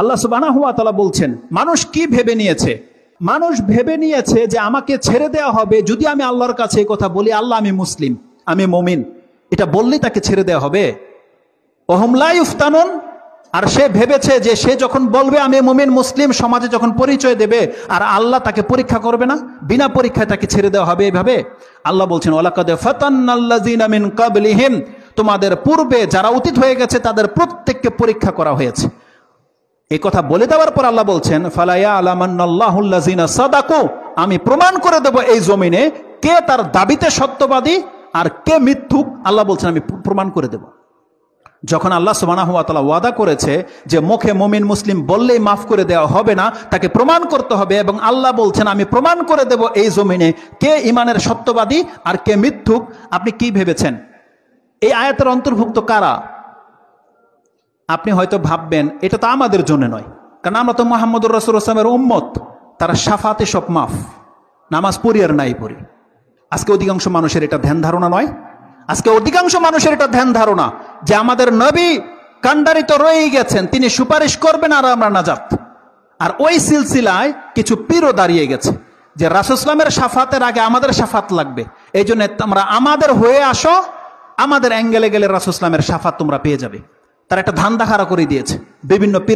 আল্লাহ সুবানা হুয়া তালা বলছেন মানুষ কি ভেবে নিয়েছে মানুষ ভেবে নিয়েছে যে আমাকে ছেড়ে দেওয়া হবে যদি আমি আল্লাহর কাছে এই কথা বলি আল্লাহ আমি মুসলিম আমি মমিন এটা বললে তাকে ছেড়ে দেওয়া হবে অহমলাই উফতানন আর সে ভেবেছে যে সে যখন বলবে আমি মমিন মুসলিম সমাজে যখন পরিচয় দেবে আর আল্লাহ তাকে পরীক্ষা করবে না বিনা পরীক্ষায় তাকে ছেড়ে দেওয়া হবে এইভাবে আল্লাহ বলছেন ওলাকাদ তোমাদের পূর্বে যারা অতীত হয়ে গেছে তাদের প্রত্যেককে পরীক্ষা করা হয়েছে এ কথা বলে দেওয়ার পর আল্লাহ বলছেন ফালাইয়া আলামান্নাল্লাহুল্লাজিনা সাদাকু আমি প্রমাণ করে দেব এই জমিনে কে তার দাবিতে সত্যবাদী আর কে মিথ্যুক আল্লাহ বলছেন আমি প্রমাণ করে দেব যখন আল্লাহ তালা ওয়াদা করেছে যে মুখে মমিন মুসলিম বললেই মাফ করে দেওয়া হবে না তাকে প্রমাণ করতে হবে এবং আল্লাহ বলছেন আমি প্রমাণ করে দেব এই জমিনে কে ইমানের সত্যবাদী আর কে মিথ্যুক আপনি কি ভেবেছেন এই আয়াতের অন্তর্ভুক্ত কারা আপনি হয়তো ভাববেন এটা তো আমাদের জন্য নয় কারণ আমরা তো মোহাম্মদুর রসুল আসলামের উম্মত তারা সাফাতে সব মাফ নামাজ পড়ি আর নাই পড়ি আজকে অধিকাংশ মানুষের এটা ধ্যান ধারণা নয় আজকে অধিকাংশ মানুষের এটা ধ্যান ধারণা যে আমাদের নবী কান্ডারিত রয়েই গেছেন তিনি সুপারিশ করবেন আর আমরা নাজাত আর ওই সিলসিলায় কিছু পীরও দাঁড়িয়ে গেছে যে রাসুসলামের সাফাতের আগে আমাদের সাফাত লাগবে এই জন্য তোমরা আমাদের হয়ে আসো আমাদের অ্যাঙ্গেলে গেলে রাসুসলামের সাফাত তোমরা পেয়ে যাবে তার একটা ধান দেখারা করে দিয়েছে বিভিন্ন